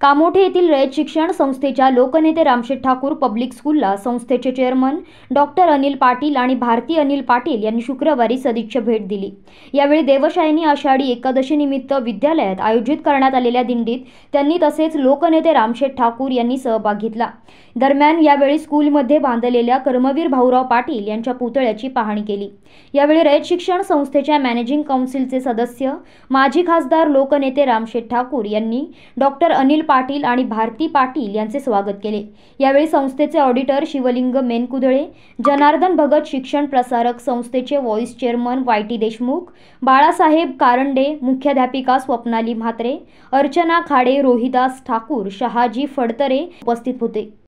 कामोठे येथील रयत शिक्षण संस्थेच्या लोकनेते रामशेठ ठाकूर पब्लिक स्कूलला संस्थेचे चेअरमन डॉक्टर अनिल पाटील आणि भारती अनिल पाटील यांनी शुक्रवारी सदिच्छ भेट दिली यावेळी देवशायनी आषाढी एकादशीनिमित्त विद्यालयात आयोजित करण्यात आलेल्या दिंडीत त्यांनी तसेच लोकनेते रामशेठ ठाकूर यांनी सहभाग घेतला दरम्यान यावेळी स्कूलमध्ये बांधलेल्या कर्मवीर भाऊराव पाटील यांच्या पुतळ्याची पाहणी केली यावेळी रयत शिक्षण संस्थेच्या मॅनेजिंग काउन्सिलचे सदस्य माजी खासदार लोकनेते रामशेठ ठाकूर यांनी डॉक्टर अनिल पाटील आणि भारती पाटील यांचे स्वागत केले यावेळी संस्थेचे ऑडिटर शिवलिंग मेनकुदळे जनार्दन भगत शिक्षण प्रसारक संस्थेचे vice chairman Y T Deshmukh Balasaheb Karande मुख्याध्यापिका स्वप्नाली म्हात्रे अर्चना खाडे रोहिदास ठाकूर शहाजी फडतरे उपस्थित होते